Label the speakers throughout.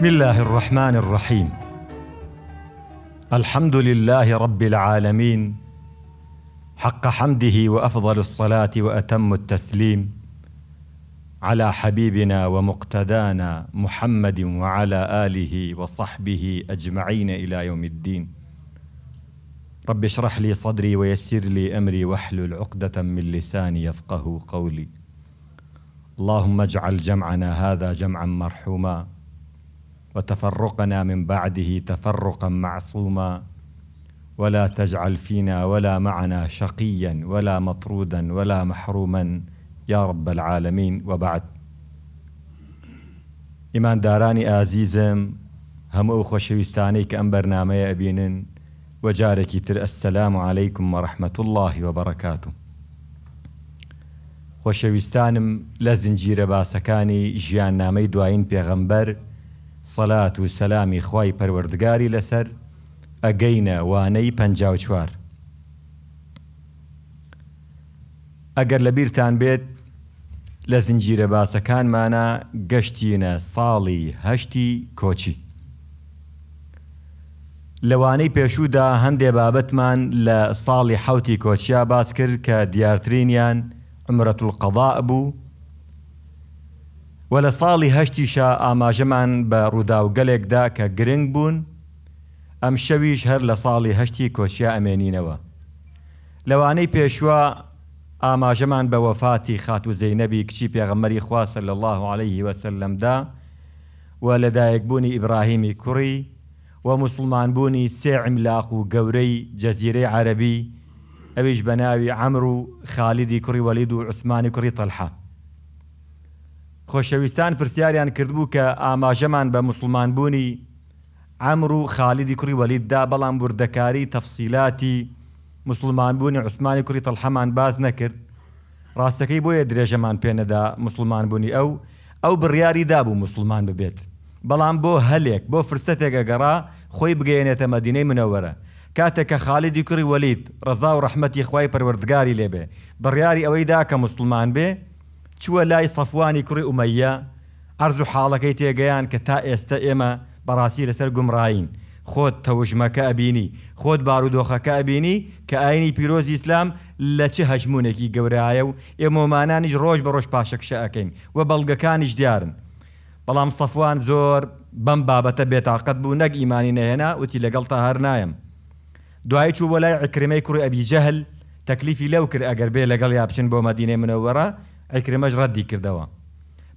Speaker 1: بسم الله الرحمن الرحيم الحمد لله رب العالمين حق حمده وافضل الصلاه واتم التسليم على حبيبنا ومقتدانا محمد وعلى اله وصحبه اجمعين الى يوم الدين رب اشرح لي صدري ويسر لي امري واحلل عقده من لساني يفقه قولي اللهم اجعل جمعنا هذا جمعا مرحوما وتفرقنا من بعده تفرقا معصوما ولا تجعل فينا ولا معنا شقيا ولا مطرودا ولا محروما يا رب العالمين وبعد إيمان داراني عزيزم هم اخو کە كان بەرنمەیە ابين وجارك جارێکی تر ئەسلام و عیکم مەڕحمەت اللهی وبڕکاتم. خۆشەویستانم لە زنجیرە باسەکانی ژیاننامەی دوایین پێغەمبەر سەلات و سەلامی خی پەروەردگاری لەسەر ئەگەینە وانەی پ چوار ئەگەر لە بیرتان بێت لە زنجیرە باسەکانمانە گەشتینە ساڵی هەشتی کۆچی لەوانەی پێشودا هەندێ بابەتمان لە ساڵی حوتی کۆچیا باس کرد کە دیارترینیان عمرەت القەضاء بوو و لە ساڵی هەشتیشە ئاماژەمان بە ڕووداوگەلێکدا کە گرنگ بوون ئەم شەویش هەر لە ساڵی هەشتی کۆچیا ئەمێنینەوە لەوانەی پێشوە ئاماژەمان بە وەفاتی خاتوزەینەبی کچی پێغەمەری خواسە لە الله عليه وسلمدا و لەدایکبوونی ئیبراهیمی کوڕی و مسلمانبوونی سێ عملاق و گەورەی جەزیرەی عەربی ئەویش بە ناوی عەمر و خالیدی کوڕی وەلید و عوسمانی کوڕی تەلحە خۆشەویستان پرسیاریان کردبوو کە ئاماژەمان بە مسلمان بوونی ئەمر و خالیدی کوڕی وەلیددا بەڵام بوردەکاری تەفسیلاتی مسلمان بوونی عوسمانی کوری تەلحەمان باز نەکرد ڕاستەکەی بۆیە درێژەمان پێنەدا مسلمان بوونی ئەو ئەو بڕیاری دابوو مسلمان ببێت بەڵام بۆ هەلێک بۆ فرسەتێکە گەڕا خۆی بگەێنێتە مەدینەی منەوەرە کاتێککە خالیدی کوڕی وەلیت ڕزا و ڕحمەتی خی پەروەردگاری لێبێ بڕیاری ئەوەی دا کە مسلمان بێ چووە لای سەفوانی کوڕی ئومەیە ئەرز و حاڵەکەی تێگەیان کە تا ئێستا ئێمە بەڕاستی لەسەر گومڕین خۆت تەوژمەکە ئەبینی خۆت بارودۆخەکە ئەبینی کە ئاینی پیرۆزی ئیسلام لە چه هەژمونێکی گەورایە و ئێمۆمانانیش ڕۆژ بە ڕۆژ پاشەکشە ئەەکەین و بەڵگەکانیش دیارن بەڵام سەفوان زۆر بەم بابەتە بێتاقەت بوو نەک ئیمانی نەهێنا وتی لەگەڵ تا هەر نایم دوای چوو بۆ لای عکرمەی کوڕی ئەبی جەهل تەکلیفی لەو کرد ئەگەر بێ لەگەڵ یا بچین بۆ مەدینەی منەوەرە ئەیکرێمەش ڕەدی کردەوە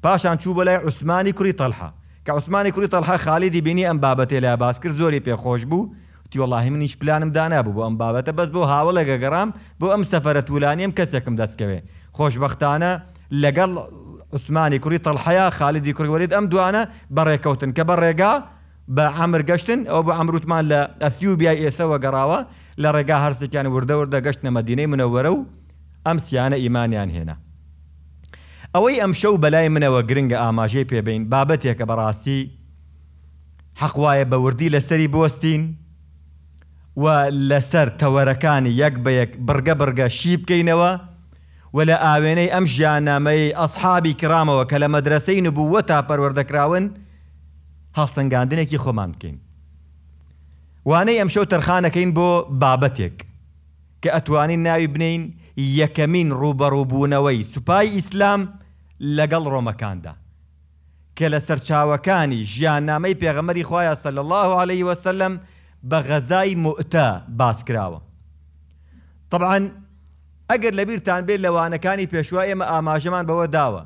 Speaker 1: پاشان چوو بەلای عوسمانی کوری تەلحا کە عوسمانی کوری تەلحا خالیدی بینی ئەم بابەتێ لای باس کرد زۆری پێخۆش بوو تیوەڵی منیش پلانم دانابوو بۆ ئەم بابەتە بەس بۆ هاوڵە گەگەڕام بۆ ئەم سەفرە تولانیم کەسێکم دەستکەوێ خۆشببختانە لەگەڵ عوسمانی کوری تەلحەیە خالیدی کوریوەریت ئەم دوانە بەڕێکەوتن کە بە ڕێگا بە ئەمر گەشتن ئەو بە ئەمروتمان لە ئەثیوبیا ئێسەوە گەڕاوە لە ڕێگا هەرسێکیان وردەوردە گەشت نەمەدینەی منەوەرە و ئەم سیانە ئیمانیان هێنا ئەوەی ئەم شەو بەلای منەوە گرنگە ئاماژەی پێبین بابەتێکە بەڕاستی حەقواە بەوردی لەسەری بستین و لەسەر تەوەرەکانی یەک بە یەک بڕگە بڕگە شی بکەینەوە و لە ئاوێنەی ئەم ژیانامەی ئەسحابی کرامەوە کە لە مەدرسەی نبووە تا پەروەردەکراون هەڵسەنگاندنێکی خۆمان بکەین. وانەی ئەم شەو تەرخانەکەین بۆ بابەتێک کە ئەتوانین ناوی بنین یەکەمین ڕوبەڕووبوونەوەی سوپای ئیسلام لەگەڵ ڕۆمەکاندا کە لە سەرچاوەکانی ژیاننامەی پێغەمەری خخوایە سەل الله عليه وسلم بە غەزای مؤتە باس کراوە. طبعاً ئەگەر لەبیرتان بێت لەوانەکانی پێشوا ئێمە ئاماژەمان بەوە داوە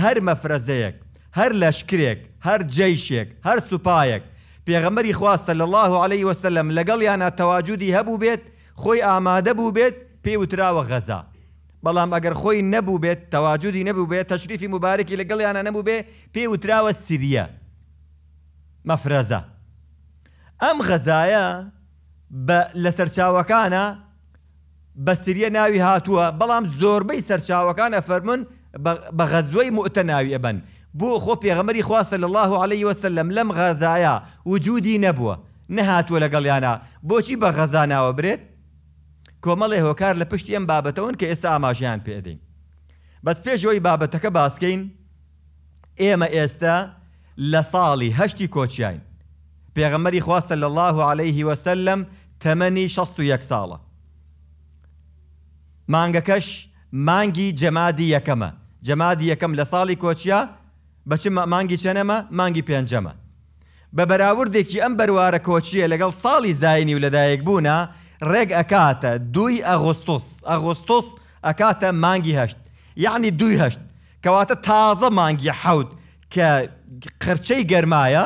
Speaker 1: هەر مەفرەزەیەک هەر لەشکرێک هەر جەیشێک هەر سوپایەک پێغەمەری خواستە لە الله عليه وسلم لەگەڵ یانە تەواجودی هەبوو بێت خۆی ئامادە بوو بێت پێی وتراوە غەزا بەڵام ئەگەر خۆی نەبوو بێت تەواجودی نەبوو بێت تەشریفی مبارەکی لەگەڵیانە نەبوو بێ پێی وتراوە سیریە مەفرەزە ئەم غەزایە لە سەرچاوەکانە بە سریە ناوی هاتووە بەڵام زۆربەی سەرچاوەکانە فەرمون بە غەزوەی مؤتە ناوی ئەبەن بۆ خۆ پێغەمەری خواستە لە الله عليه وسلم لەم غەزایە وجودی نەبووە نەهاتووە لەگەڵیانە بۆچی بە غەزاناوە برێت کۆمەڵێ هۆکار لە پشتی ئەم بابەتەوەن کە ئێستا ئاماژیان پێدەین بەس پێشەوەی بابەتەکە باسکەین ئێمە ئێستا لە ساڵی هەشتی کۆچیین پێغەمەری خواستە لە الله عليه وسلم تەمەنی 61 ساڵە مانگەکەش مانگی جەمادی یەکەمە جەمادی یەکەم لە ساڵی کۆچیا بەچ مانگی چەنەمە مانگی پێنجەمە بە بەراوردێکی ئەم بەروارە کۆچیە لەگەڵ ساڵی زایانی و لەدایک بوونا ڕێگ ئەکاتە دوی ئەغۆستۆس ئەغۆستۆس ئەکاتە مانگی هەشت یعنی دوی هەشت کەواتە تازە مانگی حەوت کە قرچەی گەرمایە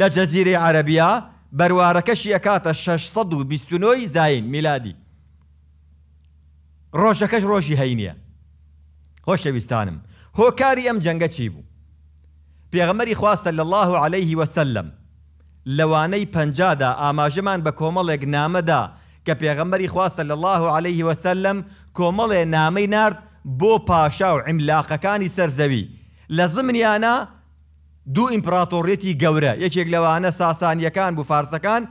Speaker 1: لە جەزیری عەربیا بەروارەکەشی ئەکاتە 629 زین میلادی ڕۆژەکەش ڕۆژی هەینە خۆشەویستانم هۆکاری ئەم جەنگە چی بوو پێغەمەری خواستە لە الله عليه وسلم لەوانەی پەنجادا ئاماژەمان بە کۆمەڵێک نامەدا کە پێغەمبەری خواستە لە الله عليه وسلم کۆمەڵێ نامەی نرد بۆ پاشا و عیملاقەکانی سەرزەوی لە زمنیانە دوو ئیمپراتۆڕێتی گەورە یەکێک لەوانە ساسانیەکان بوو فارسەکان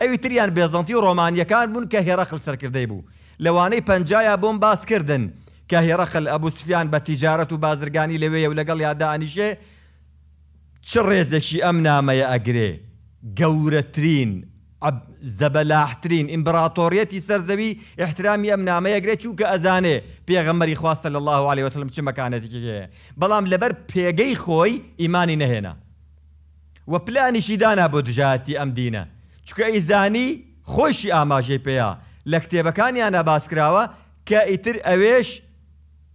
Speaker 1: ئەوی تریان بێزنتی و ڕۆمانیەکان بوون کە هێرەخل سەرکردەی بوو لەوانەی پەنجایە بۆم باس کردنن کە هێرەخل ئەبوسفیان بە تیجارەت و بازرگانی لەوێ و لەگەڵ یادانیشێ چ ڕێزێکی ئەم نامەیە ئەگرێ گەورەترین زەبەلاحترین ئیمبراتۆریەتی سەرزەوی احترامی ئەم نامەیەگرێت چووکە ئەزانێ پێغەمەری خواستە لە الله عليه وسلم چ مەکانەتێ بەڵام لەبەر پێگەی خۆی ئیمانی نەهێنا وە پلانیشی دانا بۆ دژاتی ئەم دینە چکە ئیزانی خۆشی ئاماژەی پێەیە لە کتێبەکانیانە باسکراوە کە ئیتر ئەوێش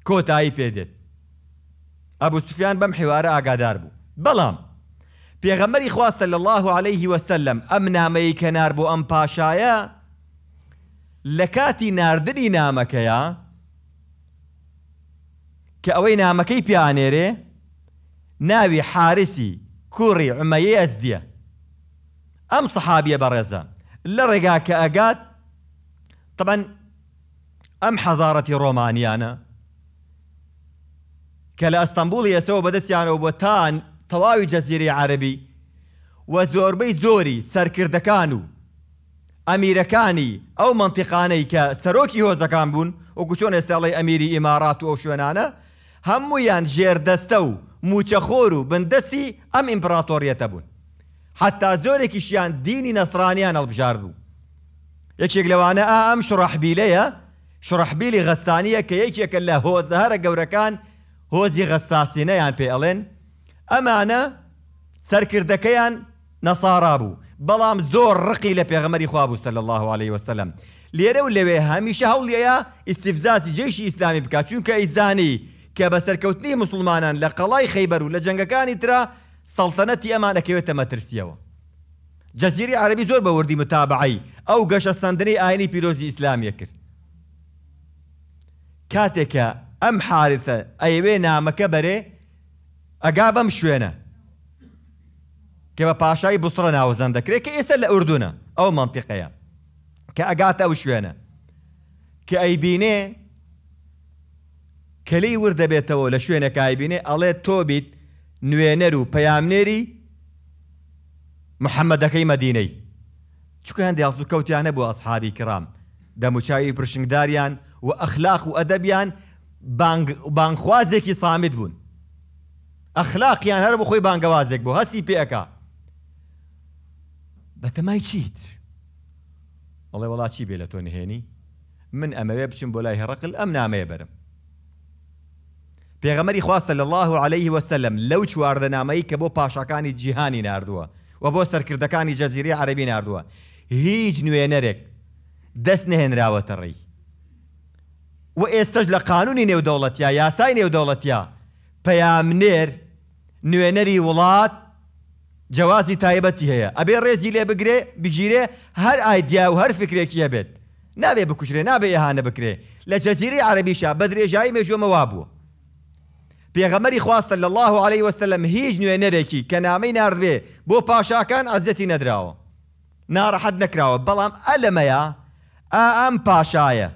Speaker 1: کۆتایی پێدێت ئەبوو سوفیان بەم حیوارە ئاگادار بوو بەڵام پێغەمەری خواستە صلى الله عليه وسلم ئەم نامەیە کەنار ام ئەم پاشایە لە کاتی نردنی نامەکەیە کە ئەوەی نامەکەی پیانێرێ ناوی حارسی کوڕی عمەیە ئەزدیە ئەم سەحابیە بەڕێزە لە ڕێگا کە طبعا ام حەزارەتی ڕۆمانیانە کە لە ئەستەمبولی بدس يعني وبوتان تەواوی جەزیری عەربی وە زۆربەی زۆری سەرکردەکان و ئەمیرەکانی ئەو منتیقانەی کە سەرۆکی هۆزەکان بوون وەکو چۆن ئێستاڵی ئەمیری ئیمارات و ئەو شوێنانە هەموویان ژێردەستە و موچەخۆر و بندەسی ئەم ئیمپراتۆریەتە بوون حتا زۆرێکیشیان دینی نەسرانیان هەڵبژارد بوو یەکێک لەوانە ئەم شڕحبیلەیە شڕحبیلی غەستانیە کە یەکێکە لە هۆزەهرە گەورەکان هۆزی غەساسینەیان پێ ئەڵێن ئەمانە سەرکردەکەیان نەسارا بوو بەڵام زۆر ڕقی لە پێغمەری خوابوو سەل الله عليه وسلم لێرە و لەوێ هەمیشە هەوڵیەیە ئیسیفزاسی جێشی ئیسلامی بکات چونکە ئیزانی کە بە سەرکەوتنی مسلمانان لە قەڵای خەیبەر و لە جەنگەکانی ترا سەڵتەنەتی ئەمانەکەوێتە مەترسیەوە جەزیری عربی زۆر بە وردی متابعی ئەو گەشە سندنی ئاینی پیرۆزی ئیسلامیە کرد کاتێکە ئەم حارثە ئەیوێ نامەکە بەرێ ئەگا بەم شوێنە کە بە پاشایی بسرە ناوەزان دەکرێت کە ئێستا لە ئوردونە ئەو منتیقەیە کە ئەگاتە ئەو شوێنە کە ئەیبینێ کەلی ور دەبێتەوە لە شوێنەکە ئایبینێ ئەڵێ تۆ بیت نوێنەر و پەیامنێری محەممەدەکەی مەدینەی چکە هەندی ئاسو کەوتیانە بۆ ئەسحابی کرام دەموچاوی پرشنگداریان و ئەخلاق و ئەدەبیان بانخوازێکی سامت بوون ئەخلاقیان هەر بۆ خۆی بانگەوازێک بۆ هەستی پێەکە بەتەمای چیت ئەڵێ وڵات چی بێ لە تۆ نهێنی من ئەمەوێ بچم بۆ لای هەڕقل ئەم نامەیە بەرم پێغەمەری خواستە لە الله عليه وسلم لەو چواردەنامەی کە بۆ پاشەکانی جیهانی نردووە و بۆ سەرکردەکانی جەزیری عربی نردووە هیچ نوێنەرێک دەست نهێنراوەتە ڕێی و ئێستش لە قانونی نێودەوڵەتیا یاسای نێودەوڵەتیا پەیامنێر نوێنەری وڵات جیازی تایبەتی هەیە ئەبێ ڕێزی لێ بگرێ بگیرێ هەر ئایدیا و هەر فکرێکی هەبێت نابێ بکوشرێ نابێ یهانە بکرێ لە جەزیری عربیشە بە درێژایی مێژۆمەوا بووە پێغەمەری خواستە لە الله عليه وسلم هیچ نوێنەرێکی کە نامەی ناردوێ بۆ پاشاکان ئازدەتی نەدراوە ناڕەحەت نەکراوە بەڵام ئەلەمەیە ئا ئەم پاشایە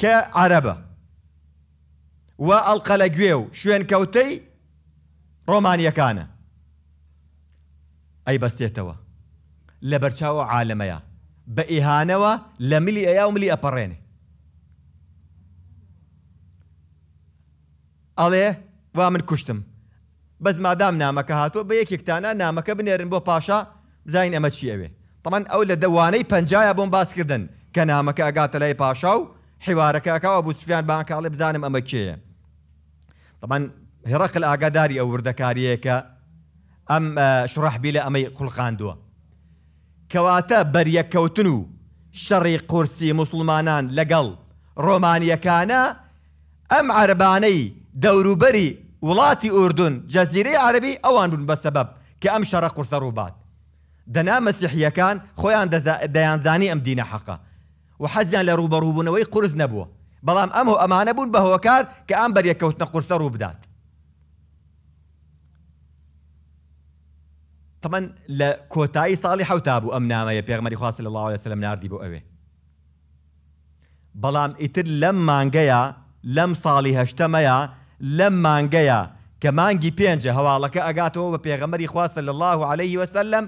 Speaker 1: کە عربە و ئەڵقە لە گوێ و شوێنکەوتەی ڕۆمانیەکانە ئەی بەستێتەوە لە بەرچاوە عالمەیە بە ئیهانەوە لە ملی ئەیا و ملی ئەپەڕێنێ ئەڵێ وا من کوشتم بەس مادام نامەکە هاتووە بە یەکێکتانە نامەکە بنێرن بۆ پاشا بزین ئەمە چی ئەوێ تەمان ئەو لە دەوانەی پنجایە بۆم باسکردن کە نامەکە ئەگاتە لای پاشا و حیوارەکەکەەوە بوسفیان بانکاڵێ بزانم ئەمە کێە تەمان هێڕقل ئاگاداری ئەو وردەکاریەکە ئەم شڕحبی لە ئەمەی قوڵخاندووە کەواتە بەریەکەوتن و شەڕی قورسی مسلمانان لەگەڵ ڕۆمانیەکانە ئەم عربانەی دەوروبەری وڵاتی ئوردون جەزیرەی عربی ئەوان بوون بە سەبەب کە ئەم شەڕە قورسە ڕووبات دەنا مەسیحیەکان خۆیان دەیانزانی ئەم دینە حەقە و حەزیان لە ڕوبەڕووبوونەوەی قرس نەبووە بەڵام ئەم و ئەمانە بوون بە هۆکار کە ئەم بەریەکەوتنە قورسە ڕوو بدات تەمەەن لە کۆتایی ساڵی حوتا بوو ئەم نامەیە پێغمەری خواست لە لاوە لەسە لەم نردی بۆ ئەوێ بەڵام ئیتر لەم مانگەیە لەم ساڵی هەشتەمەیە لەم مانگەیە کە مانگی پێنجە هەواڵەکە ئەگاتەوە بە پێغەمەری خواستە لە الله عليه وسلم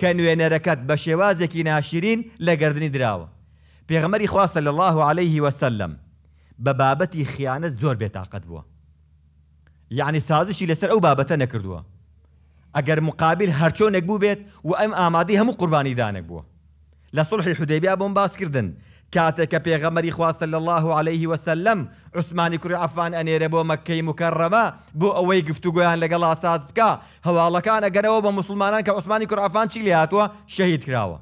Speaker 1: کە نوێنەرەکەت بە شێوازێکی ناشرین لە گردردنی دراوە پێغەمەری خواستە لە الله عليه وسلم بە بابەتی خیانەت زۆر بێتاقەت بووە یعنی سازشی لەسەر ئەو بابەتە نەکردووە ئەگەر مقابل هەرچۆنێک بوو بێت و ئەم ئامادەی هەموو قوربانیدانێک بووە لە سڵحی حودەبیا بۆم باسکردن کاتێککە پێغەمەری خواستە لە الله عليه وسلم عوسمانی کوری ئەفان ئەنێرە بۆ مەکەی مکەڕەمە بۆ ئەوەی گفتوگویان لەگەڵ ئاساس بکە هەواڵەکان ئەگەرەوە بە مسلمانان کە عوسمانی کوڕافان چی لێهاتوە شەهید کراوە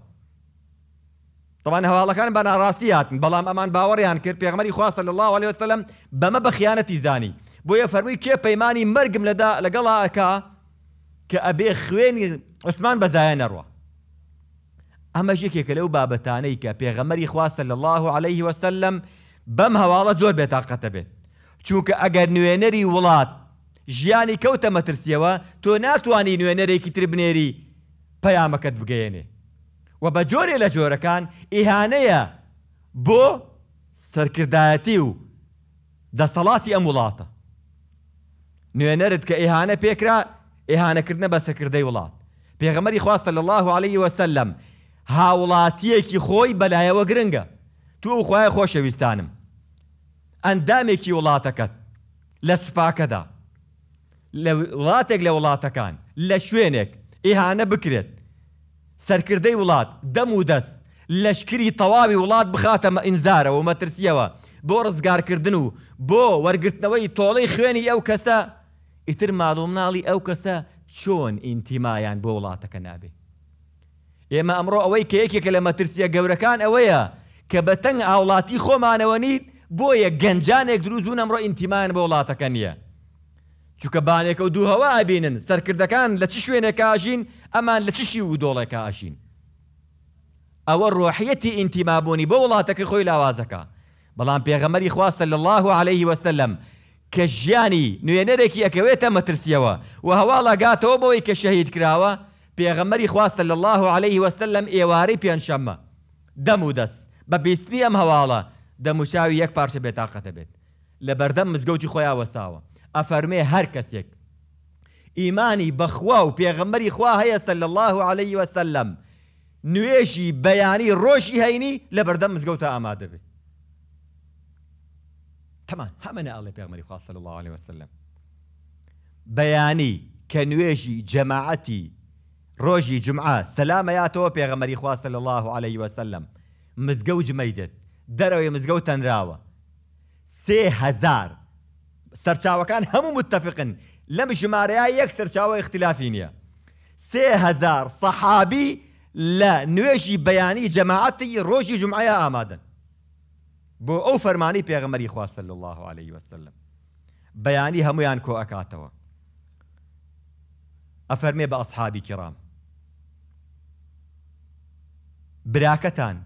Speaker 1: طبعاان هەواڵەکان بە ناڕاستی هاتن بەڵام ئەمان باوەڕیان کرد پێغمەری خواستە لە الله عليه وسلم بەمە بە خیانەتی زانی بۆیە فەرمووی کێ پەیمانی مەرگم لەدا لەگەڵ ئاکە کە ئەبێ خوێنی عوسمان بەزایە نەڕوە ئەمە ژێکێکە لەو بابەتانەی کە پێغەمەری خواستە لە الله عليه وسلم بەم هەواڵە زۆر بێتاقەتە بێت چونکە ئەگەر نوێنەری وڵات ژیانی کەوتە مەترسیەوە تۆ ناتوانانی نوێنەرێکی تر بنێری پەیامەکەت بگەێنێ و بە جۆرێ لە جۆرەکان ئیهانەیە بۆ سەرکردایەتی و دەسەڵاتی ئەم وڵاتە نوێنەرت کە ئیهانە پێکرا ئێهانەکردنە بە سەکردەی وڵات پێغەمەری خواستە لە الله عليه وسلم هاوڵاتیەکی خۆی بەلایەوە گرنگە تو خخوای خۆشەویستانم ئەندامێکی وڵاتەکەت لە سوپاکەدا لە وڵاتێک لە وڵاتەکان لە شوێنێک ئیهانە بکرێت سەرکردەی وڵات دەم و دەست لەشکری تەواوی وڵات بخاتەمە ئینزارەوە مەترسیەوە بۆ ڕزگارکردن و بۆ وەرگرتنەوەی تۆڵەی خوێنی ئەو کەسە ئیتر ماڵومناڵی ئەو کەسە چۆن ئینتیمایان بۆ وڵاتەکە نابێ. ئێمە ئەمڕۆ ئەوەی کە یەکێکە لە مەترسیە گەورەکان ئەوەیە کە بەتەنگ ئاوڵاتی خۆمانەوە نیت بۆیە گەنجانێک دروستبوون ئەمڕۆ ئینتیمان بۆ وڵاتەکە نییە. چووکە بانێکە و دوو هەوا ئابینن سەرکردەکان لە چ شوێنێک ئاژین ئەمان لە چشی و دۆڵێکە ئاشین. ئەوە ڕۆحەتی ئینتیمابوونی بۆ وڵاتەکە خۆی لاوازەکە. بەڵام پێغەمەری خواستە لە الله و عليهەی وەسلم کە ژیانی نوێنەرێکی ئەکەوێتە مەترسیەوە و هەواڵە گاتەوە بەوەی کە شەهید کراوە پێغەمەری خواستە لە الله عليه وسلم ئێوارەی پێنجشەممە دەم و دەست بە بیستنی ئەم هەواڵە دەموشاوی یەک پارچە بێتاقەتە بێت لە بەردەم مزگەوتی خۆیان وەساوە ئەفەرمێ هەر کەسێک ئیمانی بەخوا و پێغەمەری خوا هەیە سل الله عليه وسلم نوێژی بەیانی ڕۆژی هەینی لە بەردەم مزگەوتە ئامادە بێت تمام تەمان الله ئەڵێ پێغمەری صلى الله عليه وسلم بياني جماعتي روجي جمعة سلام يا جمعە يا پێغەمەری خواستە صلى الله عليه وسلم يا و جمەیدت سي مزگە و كان سێهزار سەرچاوەکان لم متتەفقن لەم ژمارەیە یەک يا سي هزار صحابي لا لە بياني جماعتي روجي جمعة يا آمادن بۆ ئەو فەرمانی پێغمەری خواستە لە الله عليه وسلم بەیانی هەمویان کۆ ئەکاتەوە ئەفەرمێ بە ئەسحابی کرام براکەتان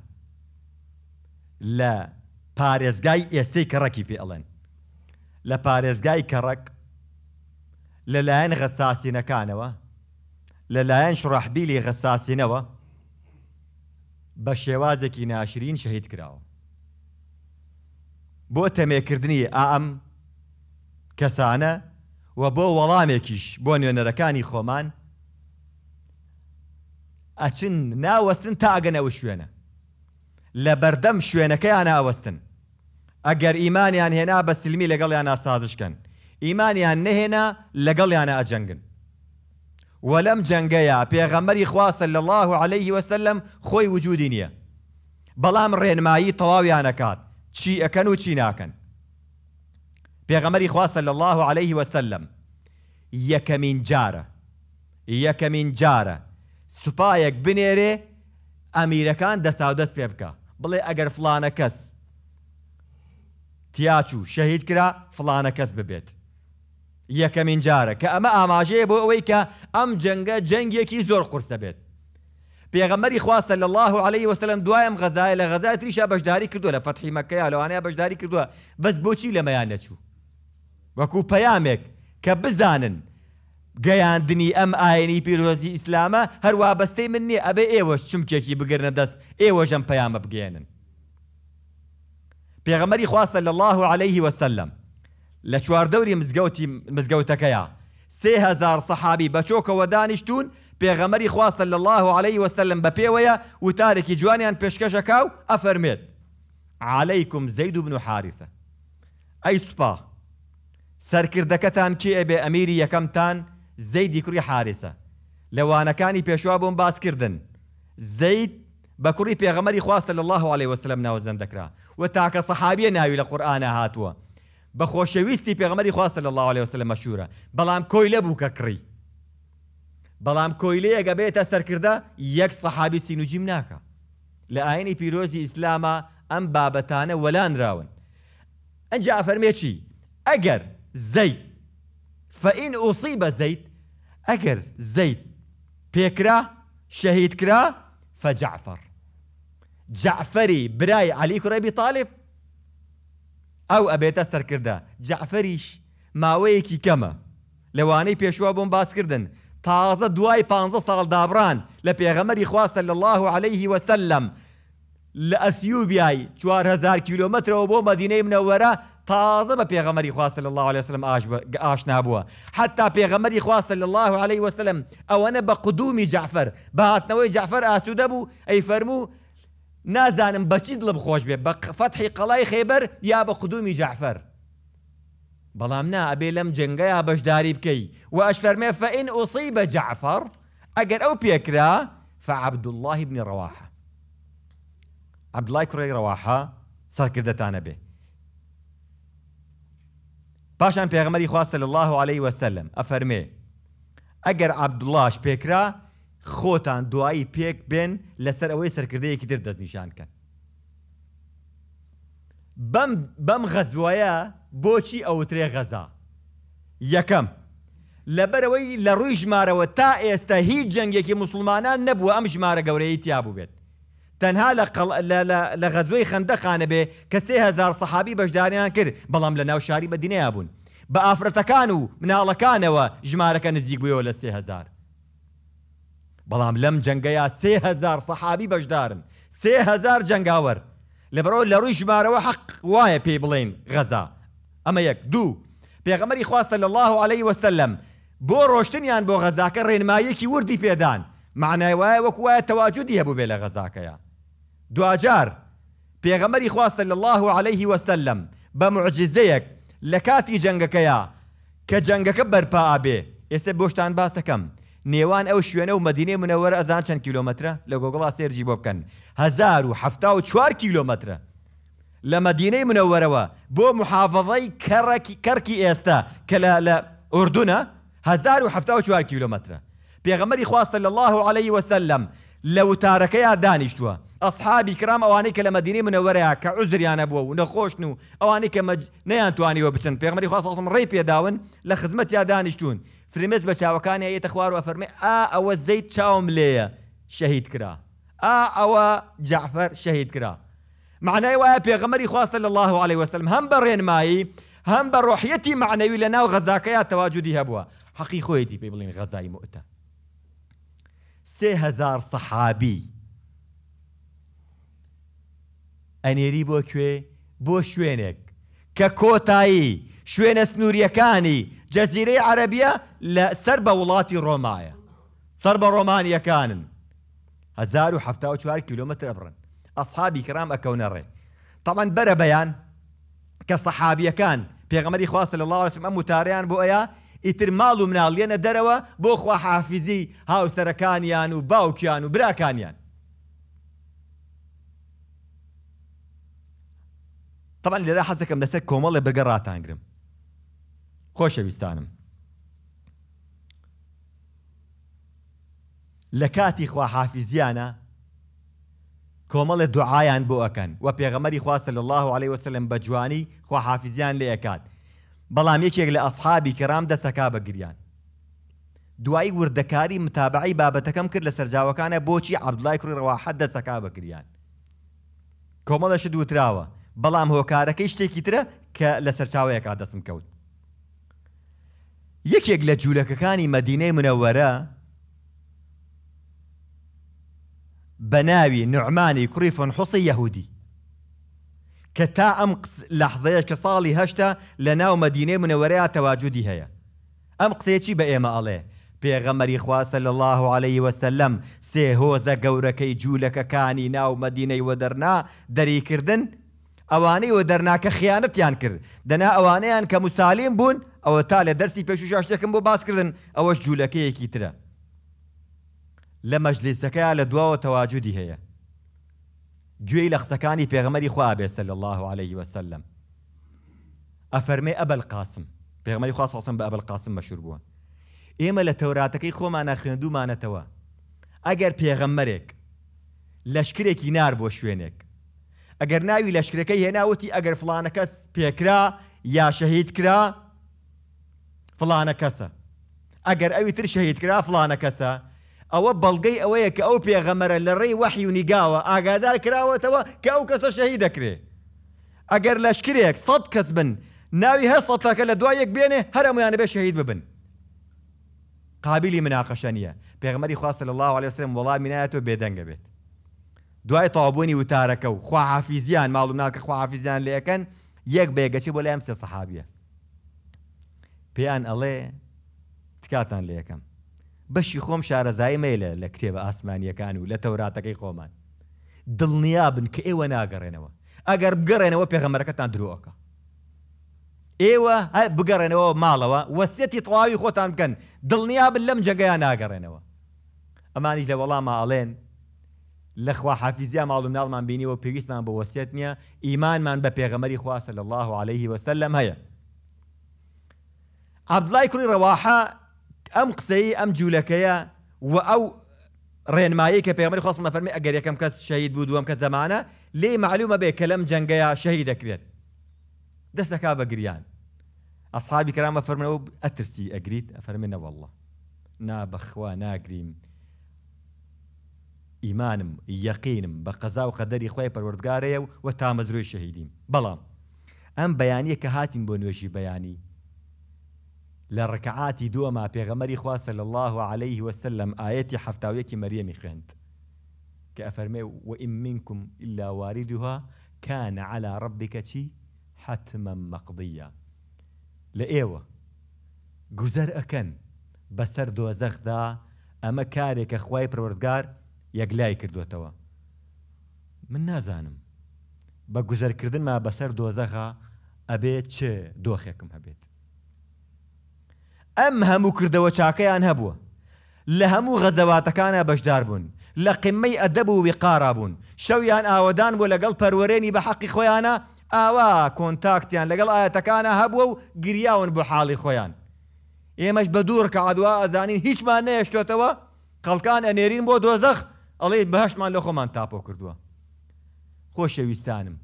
Speaker 1: لە پارێزگای ئێستەی کەڕەکی پێ ئەڵێن لە پارێزگای کەڕەک لەلایەن غەساسینەکانەوە لەلایەن شڕحبیلی غەساسینەوە بە شێوازێکی ناشرین شەهید کراوە بۆ تەمێکردنی ئام کەسانە و بۆ وەڵامێکیش بۆ نوێنەرەکانی خۆمان ئەچن ناوەستن تاگەنەوە شوێنە لە بەردەم شوێنەکەیان ناوەستن ئەگەر ئیمانیان هێنا بە سلمی لەگەڵیان ناسازشکەن ئیمانیان نەهێنا لەگەڵیانە ئەجەنگن وەلم جەنگەیە پێغەمەری خواسە لە الله عليه وسلم خۆی وجودی نییە بەڵام ڕێنمایی تەواویانەکات چی ئەەکەن و چی ناکەن پێغەمەری خواستە لە الله عليه وسلم یەکەمین جارە یەکەمین جارە سوپایەک بنێرێ ئەمیرەکان دەساودەست پێ بکە بڵێ ئەگەر فلانە کەس تیاچوو شەهید کرا فلانە کەس ببێت یەکەمین جارە کە ئەمە ئاماژەیە بۆ ئەوەی کە ئەم جەنگە جەنگێکی زۆر قورسە بێت پێغەمەری خواستە لە الله عليه وسلم دوایم غەزای لە غەزای تریشا بەشداری کردووە لە فەتحی مەکەی لەوانەیە بەشداری کردووە بەس بۆچی لە مەیان نەچوو وەکوو پەیامێک کە بزانن گەیاندنی ئەم ئاینی پیرۆزی ئیسلامە هەروە بەستەی من نییە ئەبێ ئێوەش چمکێکی بگرنە دەست ئێوەژەم پەیامە بگێنن پێغەمەری خواستە لە الله عليه وسلم لە چواردەوری مزگەوتی مزگەوتەکەیە سێهزار سەحابی بەچۆکەوە دانیشتون پێغەمەری خواستە لە الله عليه وسلم بە پێوەیە وتارێکی جوانیان پێشکەشەکە و ئەفەرمێت عیکم زەید و بن و حارثە ئەی سوپا سەرکردەکەتان چی ئەبێ ئەمیری یەکەمتان زەیدی کوری حارسە لەوانەکانی پێشوا بۆم باسکردن زەید بە کوڕی پێغەمەری خواستە لە الله عليه وسلم ناوەزەن دەکرا و تاکە سەحابیە ناوی لە قورآانە هاتووە بە خۆشەویستی پێغمەری خواستە لە الله عليه وسلم مەشورە بەڵام کۆی لەبوو کە کڕی بەڵام کۆیلێ ئەگە بێتە سەرکردە یەک سەحابی سینوجیم ناکە لە ئاینی پیرۆزی ئیسلامە ئەم بابەتانە وەلانراون ئەنج ئافەرمێکی ئەگەر زەیت فەئین ئوسی بە زەیت ئەگەر زەیت پێکرا شەهید کرا فەجعفەر جعفەری برای علی کوڕێبی تاالب ئەو ئەبێتە سەرکردە جعفەریش ماوەیەکی کەمە لەوانەی پێشوە بۆم باسکردن تازه دوای 15 سال دابران لە پێغەمەری خواسە لە الله و سلم ل ئەسیوبیای 4هزار کیلومترەوە بۆ مدینەی منەوەرە تازه بە پێغەمەری خواستە صلی الله علیه و عليه آش ئاشنا بووە حتا پێغەمەری خواستە صلی الله علیه عليه وسلم ئەوەنە بە قدومی جعفر بەهاتنەوەی جعفر اسوده بو ای فرمو نازانم بچید لب خوش بێ بە فەتحی قەڵای خێبەر یا بە قدومی جعفر بەڵام نا ئەبێ لەم جنگەیە بەشداری بکەی و واش فرمي فان اصيب جعفر اگر او بيكرا فعبد الله رواحه كري رواحه صار كردت انا به باش ان پێغمەری خواستە صلى الله عليه وسلم ئەفەرمێ ئەگەر عبدڵاش پێکرا خۆتان لسر پێک بێن لەسەر ئەوەی سەرکردەیەکی تر دەستنیشانکەن بەم غەزوایە بۆچی ئەوترێ غەزا یەکەم لەبەرەوەی لە ڕووی ژمارەوە تا ئێستا هیچ جەنگێکی مسلمانان نەبووە ئەم ژمارە گەورەی تیابوو بێت تەنها لە غەزوەی خندەخانە بێ کە سهزار سەحابی بەشداریان کرد بەڵام لە ناو شاری بەدینەیە بوون بە ئافرەتەکان و مناڵەکانەوە ژمارەکە نزیک بووەوە لە سهزار بەڵام لەم جەنگەیە سهزار سەحابی بەشدارن سهزار جەنگاوەر لەبەرەوە لە ڕووی ژمارەوە حەق وایە پێی بڵێن غەزا ئەمە یەک دوو پێغەمەری خواستە لە الله عليه وسلم بۆ ڕۆشتنیان بۆ غەزاکە ڕێنمایەکی وردی پێدان معنای وایە وەک وایە تەواجودی هەبوو بێ لە غەزاکەیە دوجار پێغەمەری خواستە لە الله عليه وسلم بە معجزەیەک لە کاتی جەنگەکەیە کە جەنگەکە بەرپا ئابێ ئێستا بۆشتان باسەکەم نێوان ئەو شوێنە و مدینێ منەوەرە ئەزان چەند کیلومترە لە گۆگڵا سێرجی بۆ بکەن هزار و هەفتا و چوار کیلومترە لە مدینەی منەوەرەوە بۆ محافظەی کەڕکی کەرکی ئێستا کە لە ئوردونە هزار و هەفتا و چوار کیلومترە پێغەمەری خواستە لە الله عليه وسلم لە وتارەکەیان دانیشتووە ئەسحابی کرام ئەوانەی کە لە مدینی منەوەرەیە کە عزریانە بووە و نەخۆشن و ئەوانەی کە نەیان توانیوە بچن پێغمەری خواستم ڕێی پێداون لە خزمەتیا دانیشتون فرمێز بە چاوەکانی ئەیەتە خوار و فەرمێ ئا ئەوە زەیت چاوم لێیە شەهید کرا ئا ئەوە جعفەر شەهید کرا معنای وایە پێغەمەری خواستە لە الله عليه وسلم هەم بە ڕێنمایی هەم بە ڕۆحەتی معنەوی لە ناو غەزاکەیە تەواجودی هەبووە حەقی خۆیەتی پێ بڵین غەزای مؤتە سهزار سەحابی ئەنێری بۆ کوێ بۆ شوێنێک کە کۆتایی شوێنە سنووریەکانی جەزیرەی عەربیە لە سەر بە وڵاتی ڕۆمایە سەر بە ڕۆمانیەکانن 1970 کیلومتر بڕن ئەسحابی کرام ئەکەونە ڕێ تەڵەن بەرە بەیان کە سەحابیەکان پێغەمەری خواست لە لاوەسم ئەم وتاریان بۆ ئەیە ئیتر ماڵ و مناڵێنە دەرەوە بۆ خوا حافزی هاوسەرەکانیان و باوکیان و براکانیان تەبان لێرە حەزەکەم لەسەر کۆمەڵی بەگەڕاتانگرم خۆشەویستانم لە کاتی خواحافیزیانە کۆمەڵە دوعایان بۆ ئەەکەن و پێغەمەری خواستە لە الله عليه وسلم بە جوانی خواحافیزیان لێ ئەکات بەڵام یەکێک لە ئەسحابی کرام دەسەکا بەگریان دوایی وردەکاری متابعی بابەتەکەم کرد لە سەررجاوەکانە بۆچی عبدلای کوڕی ڕەواحەت دەسەکا بەگریان کۆمەڵەش دووتراوە بەڵام هۆکارەکەی شتێکی ترە کە لە سەرچاوەیەکا دەسم کەوت یەکێک لە جوولەکەکانی مەدینەی منەوەرە بە ناوی نوعمانی کوریفۆن حوسی یهودی کە تا ئەم لەحزەیە کە ساڵی هەشتا لە ناو مەدینەی منەوەرەیە تەواجودی هەیە ئەم قسێکی بە ئێمە ئەڵێ پێغەمەری خواسە لە الله عليه وسلم سێ هۆزە گەورەکەی جوولەکەکانی ناو مەدینەی وەدەرنا دەریکردن ئەوانەیەوە دەرناکە خیانەتیان کرد دەنا ئەوانەیان کە مسالیم بوون ئەوە تا لە دەرسی پێشوش شتێکم بۆ باسکردن ئەوەش جوولەکەیەکی ترە لە مەجلیسەکەیان لە دواوە تەواجودی هەیە گوێی لە قسەکانی پێغمەری خوا بێسە لە الله عليه وسلم ئەفەرمێ ئەبل قاسم پێغمەری خواسەڵسم بە ئەبل قاسم مەشور بووە ئێمە لە تەوراتەکەی خۆمانە خوێندومانەتەوە ئەگەر پێغەممەرێک لەشکرێکی نار بۆ شوێنێک ئەگەر ناوی لەشکەکەی هێناوتی ئەگەر فلانە کەس پێکرا یا شەهید کرا فلانە کەسە ئەگەر ئەوی تر شەهید کرا فلانە کەسە ئەوە بەڵگەی ئەوەیە کە ئەو پێغەمەرە لە ڕێی وەحی و نیگاوە ئاگادار کراوەتەوە کە ئەو کەسە شەهید دەکرێ ئەگەر لەشکرێک سەد کەس بن ناوی هەستەکە لە دوایەک بێنێ هەرمویانە بێ شەهید ببن قابلی مناقەشە نیە پێغمەری خواستە لە الله عليه وسلم وەڵامی نایەتەوە بێدەنگە بێت دوای تاوابوونی وتارەکە و خواحافیزیان ماڵوم ناکە خواحافیزیان لەکەن یەک بێگەچی بۆ لەم سێ سەحابە پێیان ئەڵێ تکاتان لە یەکەم بەشی خۆم شارەزایی مەلە لە کتێبە ئاسمانیەکان و لە تەوراتەکەی خۆمان دڵنیا بن کە ئێوە ناگەڕێنەوە ئەگەر بگەڕێنەوە پێغەمەرەکەتان درۆکە ئێوە بگەڕێنەوە ماڵەوە وەسێتی تەواوی خۆتان بکەن دڵنیا بن لەم جگەیان ناگەڕێنەوە ئەمانیش لە وەڵامە ئاڵێن لخوا حافظيه معلوم نال من بيني وبيريس من بوسيتنيا إيمان من ببيغمري خوا صلى الله عليه وسلم هيا عبد الله كري رواحة أم قصي أم جولكيا وأو رين مايك بيغمري خاص ما فرمي أجر كم كاس شهيد بود وام كاس زمانة لي معلومة بكلام جنجيا شهيد أكريت دس كابا قريان أصحابي كرام فرمنا أترسي أجريت فرمنا والله نا بخوا نا ئیمانم یەقینم بە قەزا و قەدەری خۆی پەروەردگارەیە و وە تامەزروی شەهیدیم بەڵام ئەم بەیانیە کە هاتین بۆ نوێژی بەیانی لە ڕکعاتی دووەما پێغەمەری خواسە لە الله عليه وسلم ئاەتی حفتاویەکی مەریەمی خوێند کە ئەفەرمێ وئیم منکم إلا واردها كان على ربك چی حتما مقضية لە ئێوە گوزەر ئەەکەن بەسەر دۆزەخدا ئەمە کارێکە خوای پروردگار یەکلای کردوێتەوە من نازانم بە گوزەرکردن ما بەسەر دۆزەخا ئەبێت چه دۆخێکم هەبێت ئەم هەموو کردەوە چاکەیان هەبووە لە هەموو غەزەواتەکانە بەشدار بوون لە قمەی ئەدەب و وقارا بوون شەویان ئاوەدان بۆ لەگەڵ پەروەرێنی بە حەقی خۆیانە ئاوا کۆنتاکتیان لەگەڵ ئاەتەکانە هەبووە و گریاون بۆ حاڵی خۆیان ئێمەش بە دوور کە عادوا ئەزانین هیچمان نەهێشتێتەوە قەڵکان ئەنێرین بۆ دۆزەخ ئەڵێ بەهشتمان لە خۆمان تاپۆ کردووە خۆشەویستانم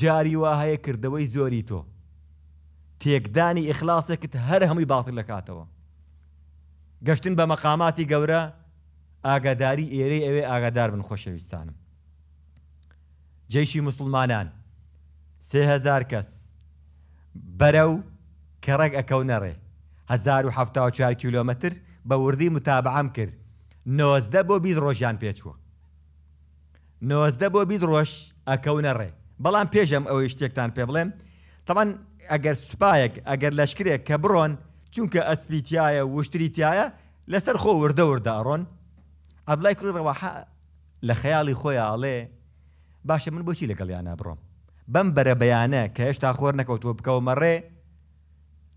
Speaker 1: جاری وا هەیە کردەوەی زۆری تۆ تێکدانی ئیخلاسێکت هەر هەمووی باڵتر لە کاتەوە گەشتن بە مەقاماتی گەورە ئاگاداری ئێرەی ئەوێ ئاگادار بن خۆشەویستانم جیشی مسلمانان سهزار کەس بەرەو کە ڕێک ئەکەونەڕێ 1970 کیلومتر بە وردی متابعام کرد نۆزدە بۆ بیت ڕۆژیان پێچووە نۆزدە بۆ بیت ڕۆژ ئەکەونە ڕێ بەڵام پێشم ئەوەی شتێکتان پێ بڵێم تەمان ئەگەر سوپایەک ئەگەر لەشکرێک کە بڕۆن چونکە ئەسپیتایە وشتریتایە لەسەر خۆ وردە وردە ئەڕۆن ئەبلای کوڕی ڕەوەحە لە خەیاڵی خۆیاڵێ باشە من بۆچی لەگەڵیانە بڕۆم بەم بەرە بەیانە کە هێشتا خۆر نەکەوتوە بکەومە ڕێ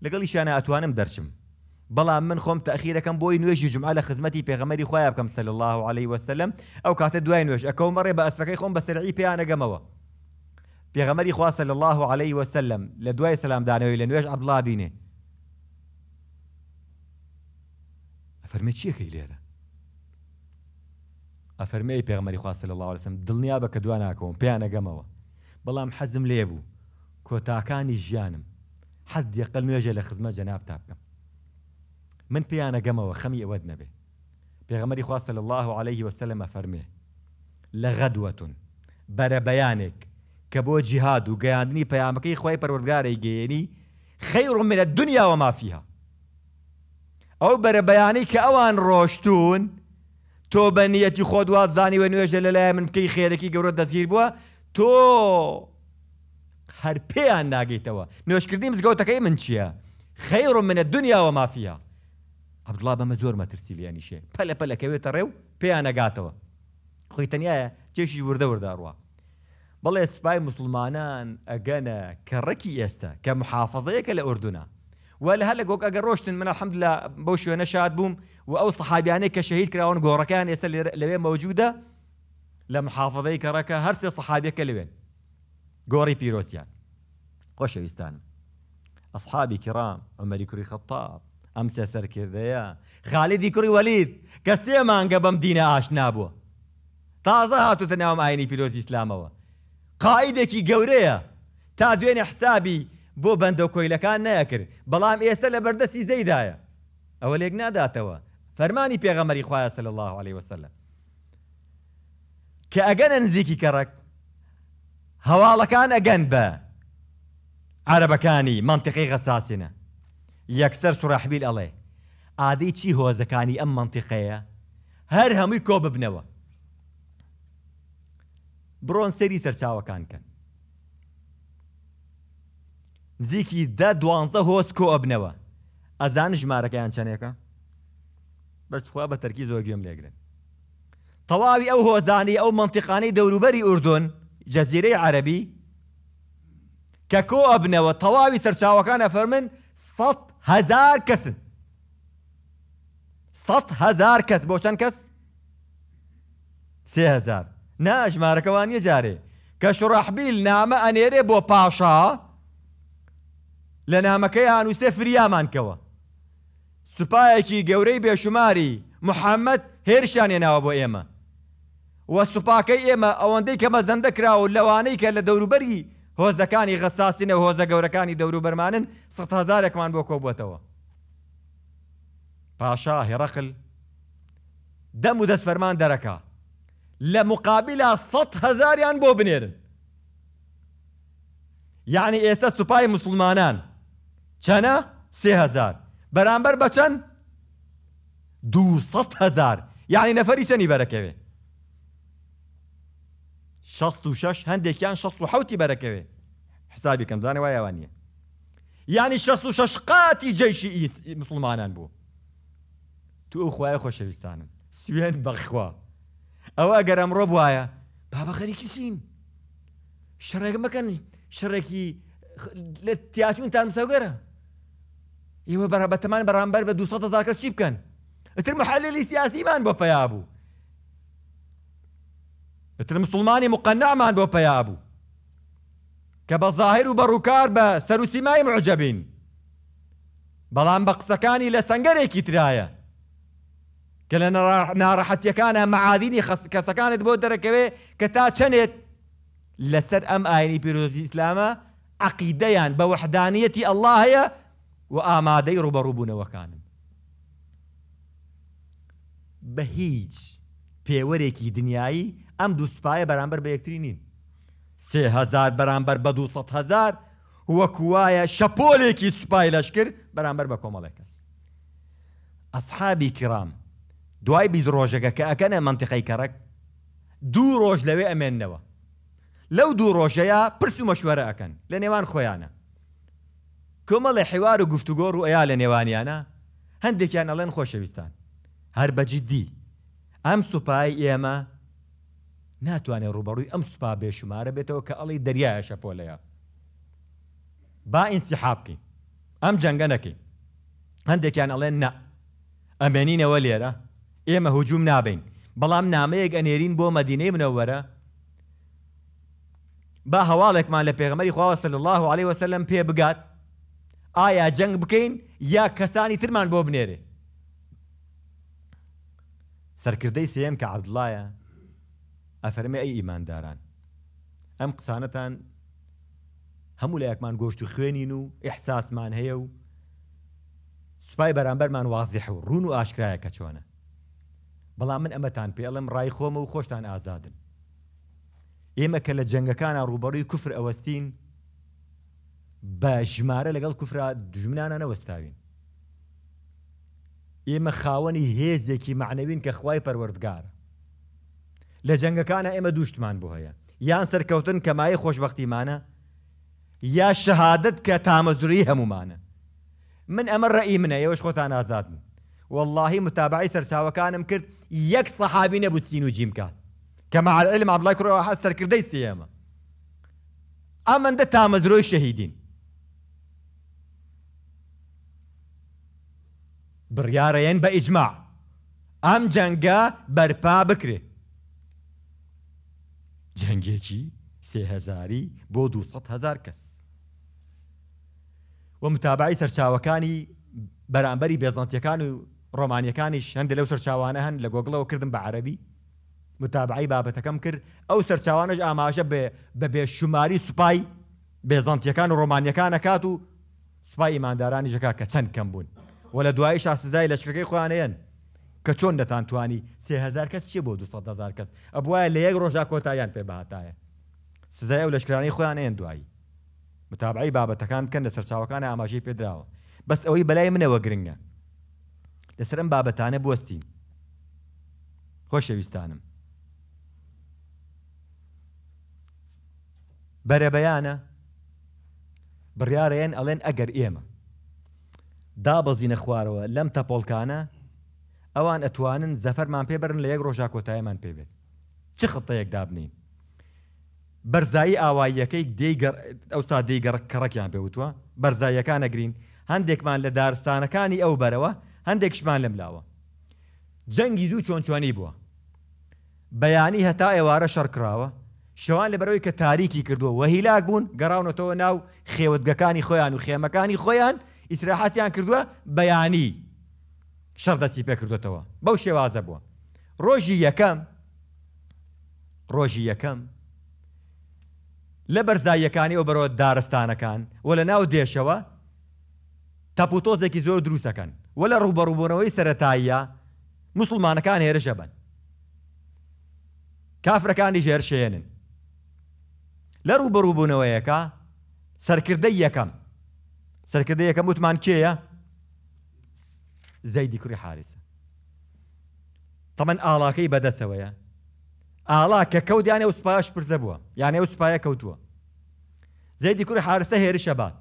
Speaker 1: لەگەڵیشانە ئەتوانم دەرچم بلا من خم تأخيرا كم بوي نويش يجمع على خدمتي في غمري خويا بكم صلى الله عليه وسلم أو كات دواي نويش أكو مرة بأس بكي خم بس العي بي أنا جموا في غمري خوا صلى الله عليه وسلم لدواي سلام دانوي لنويش عبد الله بيني أفرمت شيء كي ليرة أفرمي بي غمري خوا صلى الله عليه وسلم دلني أبا كدوانا كوم بي أنا جموا بلا محزم ليبو كوتا كان يجانم حد يقل نويش لخدمة جناب تابكم من پێیانەگەمەوە خەمی ئەوەت نەبێ پێغەمەری خواستە لە الله عليه وسلمە فەرمێ لە غەدوەتون بەرەبەیانێک کە بۆ جیهاد و گەیاندنی پەیامەکەی خی پەروەرگارەی گەێنی خەیر منە دنیاوە مافیها ئەو بەرەبەیانی کە ئەوان ڕۆشتون تۆ بە نیەتی خۆت وازانی وە نوێژە لەلایە من کەی خێرەی گەورە دەزیر بووە تۆ هەر پێیان ناگەیتەوە نوێشکردی مزگەوتەکەی من چییە؟ خەیر منە دنیاوە مافیە عبدڵا بەمە زۆر مەترسی لێنیشێ پەلە پەلەکەوێتە ڕێو پێیان نەگاتەوە خۆی تەنایە جێشی وردە وەداڕوە بەڵێ سوپای مسلمانان ئەگەنە کە ڕەکی ئێستا کە محافظەیەکە لە ئوردونا وە لە هەل گۆک ئەگە ڕۆشتن من حەمد لە بەو شوێنە شاد بووم و ئەو سەحابیانەی کە شەهید کراون گۆڕەکان ئێستا لەوێ مەوجودە لە محافظەی کەڕەکە هەرسێ سەحابەکە لەوێن گۆڕی پیرۆسیان خۆشەویستانم ئەصحابی کرام ئەمەری کوری خەتاب ئەم سێ سەرکردەیە خالیدی کوڕی وەلید کە سێ مانگە بەم دینە ئاشنا بووە تازە هاتوتە ناو ئاینی پیرۆزی ئسلامەوە قاعدێکی گەورەیە تا دوێنێ حسابی بۆ بەندە کۆیلەکان نەکرد بەڵام ئێستا لە بەردەسی زەیدایە اول لێک داتوا فەرمانی پێغەمەری خوایە سل الله عليه وسلم کە نزيكي كرك کەڕک كان ئەگەن عربكاني منطقي منطقی یەکسەر سوڕاحبیل ئەڵێ ئادەی چی هۆزەکانی ئەم منتیقەیە هەر هەمووی کۆ ببنەوە بڕۆن سەری سەرچاوەکان کەن زیکی دە دوانزە هۆز کۆ ئەبنەوە ئەزان ژمارەکەیان چەنێکە بەسخوا بە تەرکی زۆر گوێم لێگرن تەواوی ئەو هۆزانی ئەو منتیقانەی دەوروبەری ئوردون جەزیرەی عەربی کە کۆ ئەبنەوە تەواوی سەرچاوەکان ئەفەرمن ١ هزار کەسن هزار کەس بۆ چەند کەس سهزار نا ژمارەکەوان یە جارێ کە شڕحبیل نامە ئەنێرێ بۆ پاشا لە نامەکەی هانووسێ فریامانکەوە سوپایەکی گەورەی بێشماری محەممەد هێرشان هێناوە بۆ ئێمە وە سوپاکەی ئێمە ئەوەندەی کەمە زەندە کراوە لەوانەی کە لە دەوروبەری هۆزەکانی غەساسینە و هۆزە گەورەکانی دەوروبەرمانن هزارێکمان بۆ کۆبووەتەوە پاشا هێرەقل دەم و دەست فەرمان دركا لە مقابلە سە هزاریان بۆ بنێرن یعنی ئێستا سوپای مسلمانان چەنە سێ هزار بەرامبەر بەچەند دوو هزار یعنی نەفەری سەنی شست و هندي كان يعني کان شست بركة حسابي برکه زاني کم زانه يعني وانیه یعنی شست و شش مسلمانان بو تو او خواه خوش سوين سوین بخوا او اگر امرو بوایا بابا خری کسیم شرک مکن شرکی لتیاشون تان مساو گره یو برا بتمان برامبر به دوستات زارکس چیب کن اتر سياسي سیاسی من با أبو ئەتر مسلمانی مقەنعمان بۆ پیا بوو کە بە ظاهر و بەڕووکار بە سەروسیمای معجەبین بەڵام بە قسەکانی لە سنگەرێکی ترایە کە لە ناڕەحەتیەکانە معادینی کەسەکانت بۆ دەرەکەوێ کە تا چەنێت لەسەر ئەم ئاینی پیرۆزی ئیسلامە عقیدەیان بە وەحدانیەتی ئەله هەیە و ئامادەی ڕوبەڕووبوونەوەکانن بە هیچ پێوەرێکی دنیایی ئەم دووسپایە بەرامبەر بە یەکتری نین سهزار بەرامبەر بە 200هزار وەکوواە شەپۆلێکی سوپای لەشکر بەرامبەر بە کۆمەڵێک کەس ئەسحابی کرام دوای بیز ڕۆژەکە کە ئەەکەنە منتیقی کەڕک دوو ڕۆژ لەوێ ئەمێننەوە لەو دوو ڕۆژەیە پرس و مەشوەرە ئەەکەن لە نێوان خۆیانە کۆمەڵی حیوار و گفتوگۆڕ و ئەیا لە نێوانیانە هەندێکیان ئەڵێن خۆشەویستان هەر بەجددی ئەم سوپای ئێمە ناتوانێت ڕوبەڕووی ئەم سوپا بێشمارە بێتەوە کە ئەڵی دەریایە شەپۆلەیە با ئینسیحابکەین ئەم جەنگە نەکەین هەندێکیان ئەڵێن نە ئەمێنینەوە لێرە ئێمە هجووم نابین بەڵام نامەیەک ئەنێرین بۆ مەدینەی منەوەرە با هەواڵێکمان لە پێغمەری خواوە سل الله عليه وسلم پێ بگات ئایا جەنگ بکەین یا کەسانی ترمان بۆ بنێرێ سەرکردەی سێم کە عبدڵایە ئەفەرمە ئەی ئیمانداران ئەم قسانەتان هەموو لە یەکمان گۆشت و خوێنین و ئحساسمان هەیە و سوپای بەرامبەرمان وازیح و ڕون و ئاشکرایەکە چۆنە بەڵام من ئەمەتان پێڵم ڕای خۆمە و خۆشتان ئازادن ئێمە کە لە جەنگەکانە ڕوبەڕووی کوفر ئەوەستین بە ژمارە لەگەڵ کوفرا دژمنانە نەوەستاوین ئێمە خاوەنی هێزێکی معنەوین کە خوای پەروەردگارە لە جەنگەکانە ئێمە دوشتمان بۆ هەیە یان سەرکەوتن کەمایی خۆشببختیمانە یا شەهادت کە تامەزوری هەمومانە من ئەمە ڕئی منە ئێوەش خۆتان ئازادن واللهی متابعی سەرچاوەکانم کرد یەک سەحابی نەبوو سین و جیمکات کەمەعاعلم عبلای کوڕەوە كردي سەرکردەی سێمە ئەمەندە تامەزرۆی شەهیدین بڕیارەیەن بە ئیجماع ئەم جەنگە بەرپا بکرێت جەنگێکی سێهزاری بۆ 200 هزار کەس و متابعی سەرچاوەکانی بەرامبەری بێزانتیەکان و ڕۆمانیەکانیش هەندە لەو سەرچاوانە هەن لە گۆگڵەوە کردم بە عربی متابعی بابەتەکەم کرد ئەو سەرچاوانش ئاماژە بە بێشماری سوپای بێزانتیەکان و ڕۆمانیەکانە کات و سوپای ئیماندارانی ژەکە کە چەند کەم بوون و لە دوایی شاسزای لەشکەکەی خوانەیەن کە چۆن دەتانتوانی سهزار کەس چی بۆ 200هزار کەس ئە وایە لە یەک ڕۆژا کۆتاییان پێ بەهاتایە سزای و لەشکرانی خۆیان ئێن دوایی متابعی بابەتەکان بکەن لە سەرچاوەکان ئاماژی پێدراوە بەس ئەوەی بەلای منەوە گرنگە لەسەر ئەم بابەتانە بستین خۆشەویستانم بەرەبەیانە بڕیارەیەن ئەڵێن ئەگەر ئێمە دابەزینە خوارەوە لەم تەپۆڵکانە ئەوان ئەتوانن زەفەرمان پێبرن لە یەک ڕۆژا کۆتایمان پێبێت چ خڵتەیەک دابنین بەرزایی ئاواییەکەی ئەوسا دەی کەڕکیان پێوتوە بەرزاییەکان ئەگرین هەندێکمان لە دارستانەکانی ئەو بەرەوە هەندێکشمان لە ملاوە جەنگی دوو چۆنچوانی بووە بەیانی هەتا ئێوارە شەڕکراوە شەوان لە بەرەوەی کە تاریکی کردووە وەهیلاک بوون گەڕاونەتەوە ناو خێوتگەکانی خۆیان و خێمەکانی خۆیان ئیسراحاتیان کردووە بەیانی شەردەستی پێکردێتەوە بەو شێوازە بووە ڕۆژی یەکەم ڕۆژی یەکەم لە بەرزاییەکانی ئەو بەرەوە دارستانەکان و لە ناو دێشەوە تاپوتۆزێکی زۆر دروستەکەن و لە ڕوبەڕووبوونەوەی سەتاییە مسلمانەکان هێرشە بن کافرەکانی ژێرشێنن لە ڕوبەڕووبوونەوەیەکە سەرکردە یەکەم سەرکردە یەکەم وتمان کێیە زەیدی کوڕی حارسە تەمەەن ئاڵاکەی بەدەستەوەیە ئاڵا کە کەوت یانێ وسپایش پرزە بووە یانێ وسپایە کەوتووە زەیدی کوڕی حارسە هێرشە بات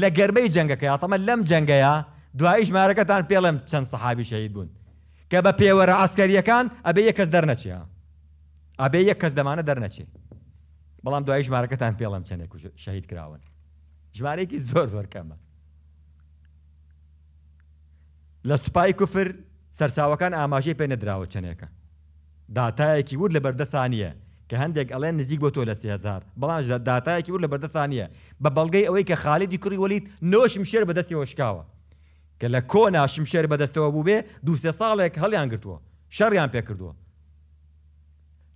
Speaker 1: لە گەرمەی جەنگەکە یاتەمە لەم جەنگەیە دوایی ژمارەکەتان پێڵم چەند سەحابی شەید بوون کە بە پێوەرە ئاسکەریەکان ئەبێ یەک کەس دەرنەچیە ئەبێ یەک کەس دەمانە دەرنەچێ بەڵام دوایی ژمارەکەتان پێڵم چەندێک شەهید کراون ژمارەیەکی زۆر زۆر کەمە لە سوپای کوفر سەرچاوەکان ئاماژەی پێ نەدراوە چنێکە داتایەکی ور لە بەردەسانیە کە هەندێک ئەڵێن نزیک بۆ تۆ لە سهزار بەڵام داتایەکی ور لە بەردەسانیە بە بەڵگەی ئەوەی کە خالیدی کوڕی وەلیت نۆشم شێر بەدەستی وەشکاوە کە لە کۆنا شمشێر بەدەستەوە بوو بێ دوسێ ساڵێک هەڵیان گرتووە شەڕیان پێکردووە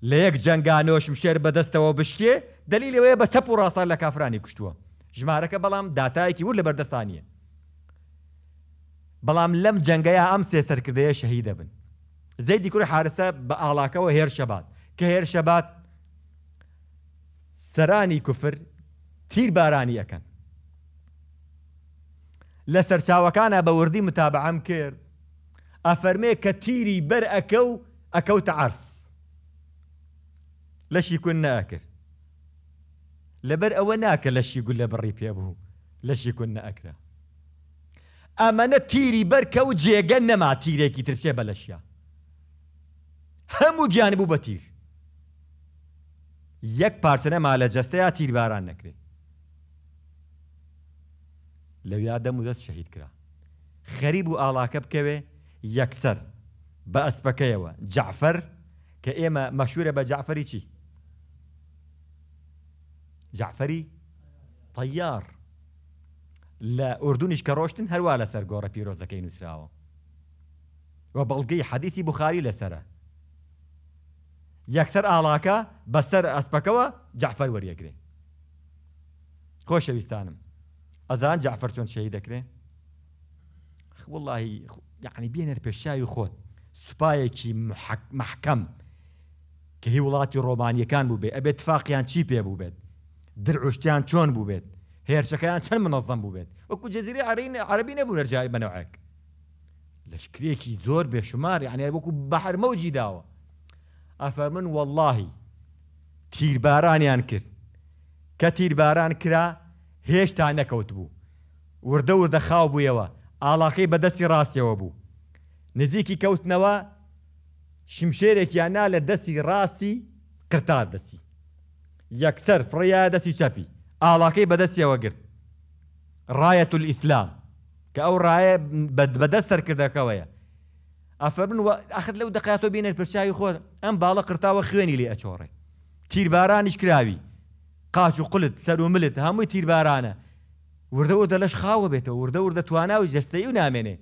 Speaker 1: لە یەک جنگانۆ شمشێر بەدەستەوە بشکێ دلیلەوەی بە چەپ و ڕاستان لە کافرانی کوشتووە ژمارەکە بەڵام داتایەکی ور لە بەردەسانیە بەڵام لەم جەنگەیە ئەم سێسەرکردەیە شەهی دەبن زەیدی کوری با بە و هێر شبات که هێر شبات سرانی کفر تیر بارانی اکن لسر سەرچاوەکانە بە وردی متابعام کرد افرمه که تیری بەر ئەەکە و تعرس عرس لەشی کون ناکرد لەبەر ئەوە لشی لەشی گول لە بڕی پێبوو لەشی کون ئەمەنە تیری بەرکە و جێگە نەما تیرێکی ترچێ بەلەشیا هەموو گیان بوو بە تیر یەک پارچەنە ما لە جەستەیە تیرباران نەکرێت لەویا دەم و دەست شەهید کرا خەریب و ئاڵاکە بکەوێ یەکسەر بە ئەسپەکەیەوە جعفەر کە ئێمە مەشورە بە جعفەری چی جعفەری تەیار لە ئوردونیش کە ڕۆشتن هەروە لە سەر گۆڕە پیرۆزەکەی نووسراوە و بەڵگەی حەدیسی بخاری لەسرە یەکسەر ئاڵاکە بەسەر ئەسپەکەوە جعفەر وەریەگرێ خۆشەویستانم ئەزان جعفەر چۆن شەی دەکرێ واللهی یعنی بێنەر پێشاوی خۆت سوپایەکی محکەم کە هی وڵاتی ڕۆمانیەکان بوو بێ ئەبێت فاقیان چی پێ بوو بێت درعشتیان چۆن بوو بێت هێرشەکەیان چەند منەظەم بوو بێت وەکو جززیری عرین عربی نەبوو لەرجای بنەوەک لەشکرێکی زۆر بێشماری ئەنی وەکو بەحرمەوجی داوە ئەفەر من واللهی تیربارانیان کرد کە تیرباران کرا هێشتا نەکەوت بوو وردە وردە خاو بوویەوە ئاڵاقی بەدەستی ڕاستیەوە بوو نزیکی کەوتنەوە شمشێرێکیانە لە دەستی ڕاستی قرتا دەسی یەکسەر فڕیا دەستی چەپی ئاڵاکەی بەدەستیەوە گرت ڕایەت ئیسلام کە ئەو ڕایە بەدەست سەرکردەکەوەیە ئەفەرن ئەخت لەو دەقاتۆ بینێت پرسیاوی خۆت ئەم باڵە قرتاوە خوێنی لێ ئەچۆڕێ تیربارانیش کراوی قاچ و قلت سەر و ملت هەمووی تیربارانە وردەەوە دەلەش خاوە بێتەوە وردە وردە تواناوی جستەی و نامێنێ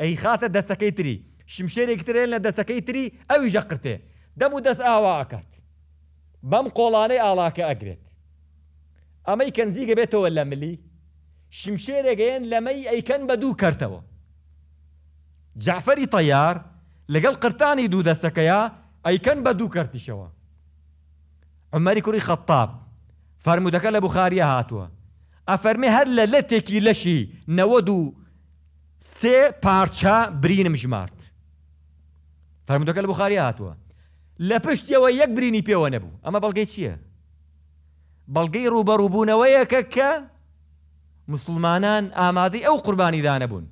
Speaker 1: ئەی خاتە دەستەکەی تری شمشێرێک ترێن لە دەستەکەی تری ئەوی ژە قرتێ دەم و دەست ئاوا ئاکات بەم قۆڵانەی ئاڵاکە ئەگرێت ئەمەی کەنزیگە بێتەوە لە ملی شمشێرێگەیەن لەمەی ئەیکەن بە دوو کردەوە جعفەری تەیار لەگەڵ قرتانی دوو دەستەکەیە ئەیکەن بە دوو کردیشەوە عمەری کوڕی خەتاب فەرمودەکە لە بخاریە هاتووە ئەفەرمێ هەر لە لە تێکی لەشی نەوە دوو سێ پارچە برینم ژمارد فەرمودەکە لە بخاریە هاتووە لە پشتیەوە یەک برینی پێوە نەبوو ئەمە بەڵگەی چییە؟ بەڵگەی ڕوبەڕووبوونەوەیەکە کە مسلمانان ئامادەی ئەو قوربانی دانەبوون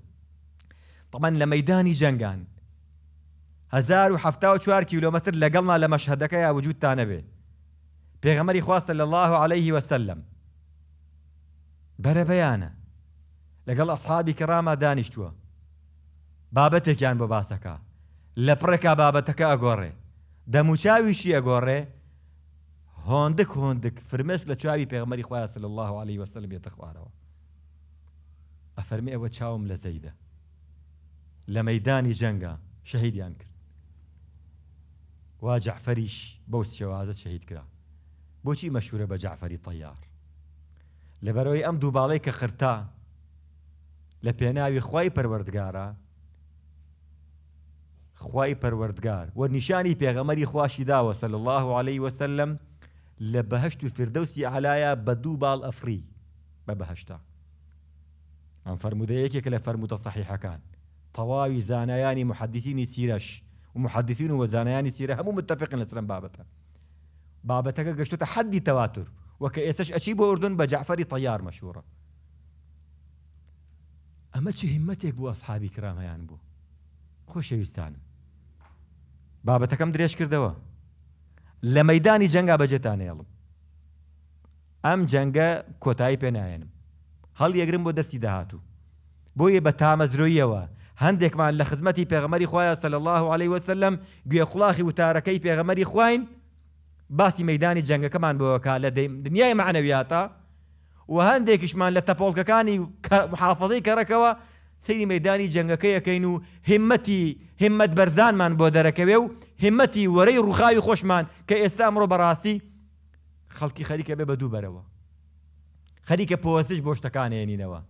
Speaker 1: تەمەەن لە مەدانی جەنگان 1970 کیلومتر لەگەڵنا لە مەشهدەکە یا وجودتانە بێ پێغەمەری خواستە لە الله عليه وسلم بەرە بەیانە لەگەڵ ئەسحابی کەڕامە دانیشتووە بابەتێکیان بۆ باسەکە لە پڕێکا بابەتەکە ئەگۆڕێ دەموچاویشی ئەگۆڕێ هۆندك هۆندك فرمێس لە چاوی پێغمەری خواسە لە الله عليه وسلم بێتە خوارەوە ئەفەرمی ئەوە چاوم لە زەیدە لە مەدانی جەنگە شەهیدیان کرد وا جەعفەریش بەو شێوازە شەهید کرا بۆچی مەشهورە بە جعفەری تەیار لەبەرەوەی ئەم دووباڵەی کە خرتا لە پێناوی خی پەروەردگارە خی پەروەردگار وە نیشانی پێغەمەری خواشی داوە سەل الله عليه وسلم لبهشت فردوسي علايا بدو بال أفري ببهشتا باڵ ئەفری بە بەهشتا ئەم كان طواوي زانياني محدثين سيرش ومحدثين وزانياني محەدیسینی هم متفقين محەدیسین و بابتا سیرە تحدي تواتر وكأيسش سرم بابەتە بابەتەکە طيار مشهورة أما وەکە ئێسش بو أصحابي كرام بە بو خوش يستان ئەمە كم دريش كردوا؟ لە مەدانی جەنگا بەجێتان هێڵم ئەم جەنگە کۆتایی پێناێنم هەڵ یەگرم بۆ دەستی داهاتوو بۆ یە بە تامەزرۆیەوە هەندێکمان لە خزمەتی پێغەمەری خۆیان سەل الله عليه وسلم گوێ خوڵاخی وتارەکەی پێغەمەری خوین باسی مەدانی جەنگەکەمان بەوەکە لە دنیای معنەویاتە و هەندێکیشمان لە تەپۆڵکەکانی محافظەی کەڕەکەوە سەیری مەدانی جەنگەکە یەکەین و همەتی همەت بەرزانمان بۆ دەرەکەوێ و همەتی وەرەی ڕوخاوی خۆشمان کە ئێستا ئەمڕۆ بەڕاستی خەڵکی خەریکە بێ بە دوو بەرەوە خەریکە پۆسش بۆ شتەکانێنینەوە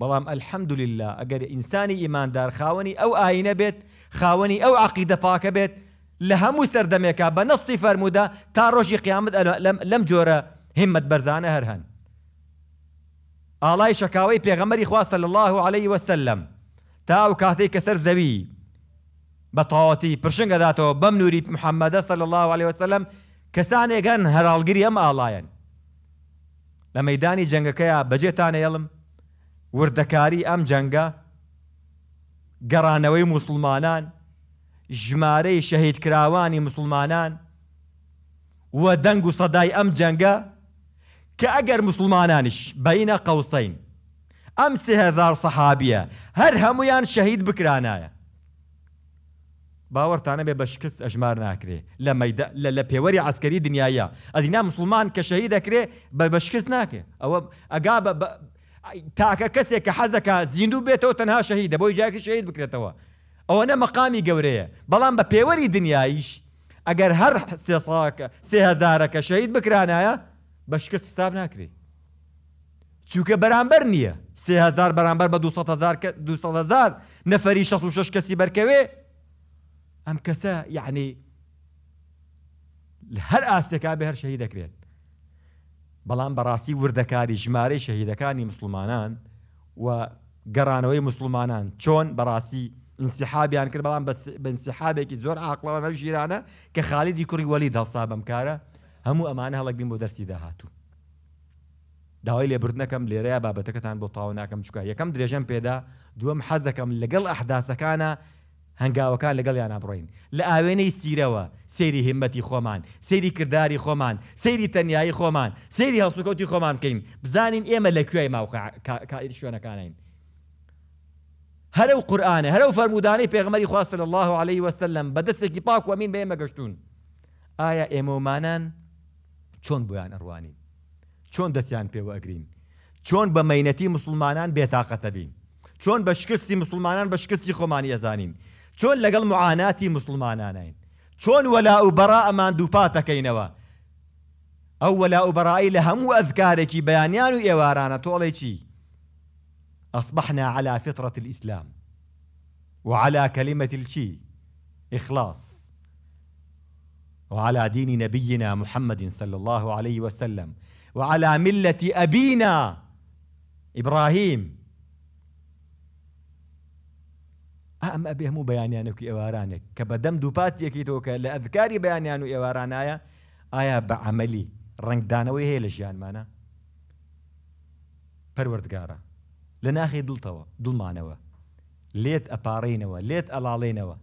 Speaker 1: بەڵام ئەلحەمدوللا ئەگەر ئینسانی ئیماندار خاوەنی ئەو ئاینە بێت خاوەنی ئەو عقیدە پاکە بێت لە هەموو سەردەمێکا بە نەستی فەرمودا تا ڕۆژی قیامەت لەم جۆرە همەت بەرزانە هەر هەن ئاڵای شکاوەی پێغەمەری خواستە لە الله عليه وسلم تا و کاتێک کە سەر زەوی بەتەواتی پرشنگەداتەوە بەم نووری محەممەدە سەل الله عليه وسلم کەسانێگەن هەراڵگیری ئەم ئاڵایەن لە مەدانی جەنگەکەیە بەجێتان ئێڵم وردەکاری ئەم جەنگە گەڕانەوەی مسلمانان ژمارەی شەهیدکراوانی مسلمانان وە دەنگ و سەدای ئەم جەنگە کە ئەگەر مسلمانانش بەینە قوسین ئەم سهزار سەحابیە هەر هەمویان شەهید بکرانایە باوەڕتانە بێ بە شکست ئەژمار ناکرێ لە لە پێوەری عسکەری دنیاە ئەدینا مسلمان کە شەهید دەکرێ بە بە شکست ناکێ ئەوە ئەگا تاکە کەسێک کە حەزەکە زیندوو بێتەوە تەنها شەهیدە بۆی جاکی شەهید بکرێتەوە ئەوە نە مەقامی گەورەیە بەڵام بە پێوەری دنیاییش ئەگەر هەر سێساکە سێهزارەکە شەهید بکرانایە بە شکست حساب ناکرێ چووکە بەرامبەر نییە سهزار بەرامبەر بە 200هزار نەفەری 66 کەسی بەرکەوێ ئەم کەسە یعنی هەر ئاستێکا بە هەر شەهی دەکرێت بەڵام بەڕاستی وردەکاری ژمارەی شەهیدەکانی مسلمانان و گەڕانەوەی مسلمانان چۆن بەڕاستی انسیحابیان کرد بەڵام بەنسیحابێکی زۆر عقلەوە نەژیرانە کە خالیدی کوڕی وەلی دەڵسا بەم کارە هەموو لي هەڵک بین بۆ دەستی داهاتوو داوای لێبرنەکەم لێرەیە بابەتەکەتان بۆ تاو ناکەم چکە یەکەم درێژەم پێدا دووەم حەز دەکەم لەگەڵ ئەحداسەکانە هەنگاوەکان لەگەڵ یان نابڕین لە سيري همتي خومان سيري كرداري خومان سيري تنياي خومان سيري خۆمان خومان كين بزانين بکەین بزانین ئێمە لەکوێی كا شلون كانين هلو قرآن هلو فرموداني فەرمودانەی پێغمەری خواستە الله عليه وسلم بدسك پاک ومين بيما قشتون آية گەشتون چۆن بۆیان ئەڕوانین چۆن دەستیان پێوە ئەگرین چۆن بە مەینەتی مسلمانان بێتاقەتە بین چۆن بە شکستی مسلمانان بە شکستی خۆمانی ئەزانین چۆن لەگەڵ معاناتی مسلمانانین چۆن وەلا و بەرا ئەمان دووپاتەکەینەوە ئەو وەلا و بەڕایی لە هەموو ئەذکارێکی بەیانیان و ئێوارانە تۆڵی چی أصبحنا على فطرة الإسلام وعلى كلمة الشي إخلاص وعلى دين نبينا محمد صلى الله عليه وسلم وعلى مله ابينا ابراهيم أم ئەبێ هەموو بەیانیانەکی ئێوارانێک کە بەدەم دووپاتیەکی تۆکە لأذكاري بياني بەیانیان و آيا بعملي رنك عملی ڕنگدانەوەی هەیە لە ژیانمانە قارا لناخي ناخی دڵتەوە ليت لێت ئەپارڕینەوە لێت ئەلاڵێنەوە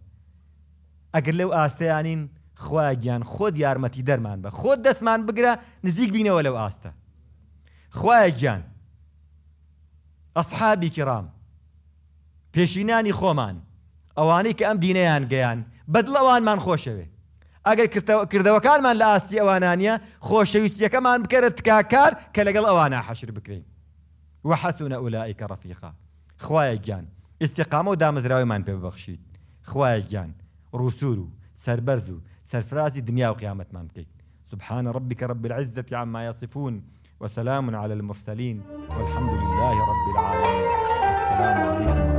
Speaker 1: ئەگەر لەو يعني خواگیان خۆت یارمەتی دەرمان بە خۆت دەستمان بگرە نزیک بینەوە لەو ئاستە خوایەکیان ئەسحابی کرام پێشینانی خۆمان ئەوانەی کە ئەم دینەیان گەیان بەدڵەوانمان خۆشەوێ ئەگەر کردەوەکانمان لە ئاستی ئەوانانیە خۆشەویستیەکەمان بکەرە تکاکار کە لەگەڵ ئەوانە حەشر بکرین وحەسونە ئولائیکە ڕەفیقا خوایە گیان ئیسیقامە و دامەزراویمان پێ ببەخشید خوایە گیان ڕوسور و سربەرز و سرفرازي دنيا وقيامه ما بكيت سبحان ربك رب العزة عما يصفون وسلام على المرسلين والحمد لله رب العالمين السلام عليكم